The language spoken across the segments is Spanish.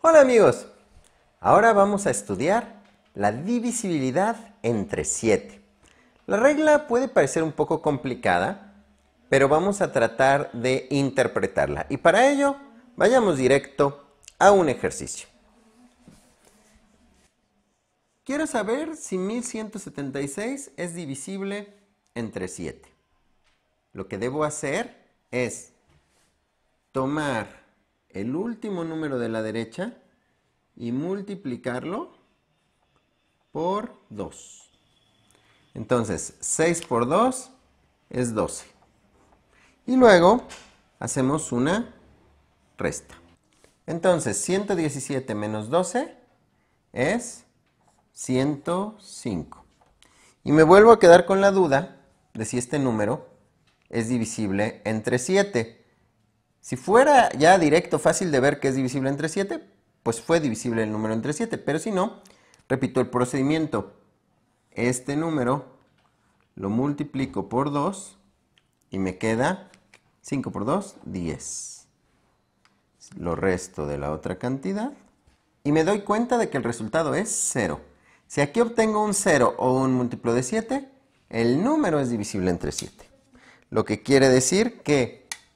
Hola amigos, ahora vamos a estudiar la divisibilidad entre 7. La regla puede parecer un poco complicada, pero vamos a tratar de interpretarla. Y para ello, vayamos directo a un ejercicio. Quiero saber si 1176 es divisible entre 7. Lo que debo hacer es tomar el último número de la derecha y multiplicarlo por 2. Entonces, 6 por 2 es 12. Y luego hacemos una resta. Entonces, 117 menos 12 es 105. Y me vuelvo a quedar con la duda de si este número es divisible entre 7. Si fuera ya directo, fácil de ver que es divisible entre 7, pues fue divisible el número entre 7. Pero si no, repito el procedimiento. Este número lo multiplico por 2 y me queda 5 por 2, 10. Lo resto de la otra cantidad y me doy cuenta de que el resultado es 0. Si aquí obtengo un 0 o un múltiplo de 7, el número es divisible entre 7. Lo que quiere decir que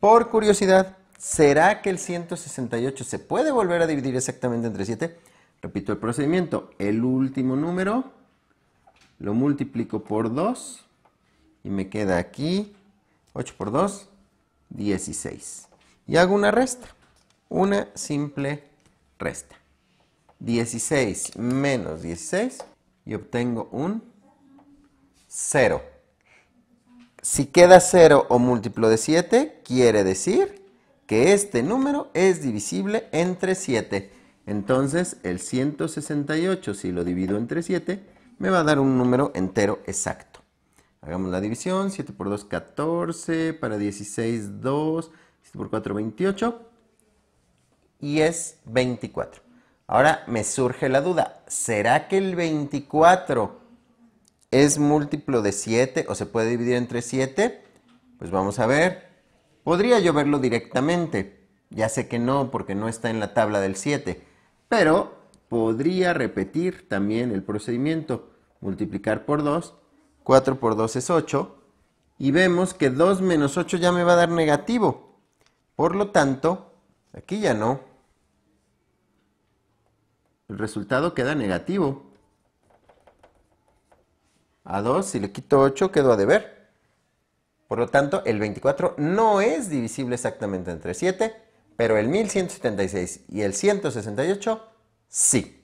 Por curiosidad, ¿será que el 168 se puede volver a dividir exactamente entre 7? Repito el procedimiento. El último número lo multiplico por 2 y me queda aquí 8 por 2, 16. Y hago una resta, una simple resta. 16 menos 16 y obtengo un 0. Si queda 0 o múltiplo de 7, quiere decir que este número es divisible entre 7. Entonces, el 168, si lo divido entre 7, me va a dar un número entero exacto. Hagamos la división. 7 por 2, 14. Para 16, 2. 7 por 4, 28. Y es 24. Ahora me surge la duda. ¿Será que el 24 es múltiplo de 7 o se puede dividir entre 7, pues vamos a ver. Podría yo verlo directamente. Ya sé que no, porque no está en la tabla del 7. Pero podría repetir también el procedimiento. Multiplicar por 2. 4 por 2 es 8. Y vemos que 2 menos 8 ya me va a dar negativo. Por lo tanto, aquí ya no. El resultado queda negativo a 2, si le quito 8, quedo a deber. Por lo tanto, el 24 no es divisible exactamente entre 7, pero el 1176 y el 168 sí.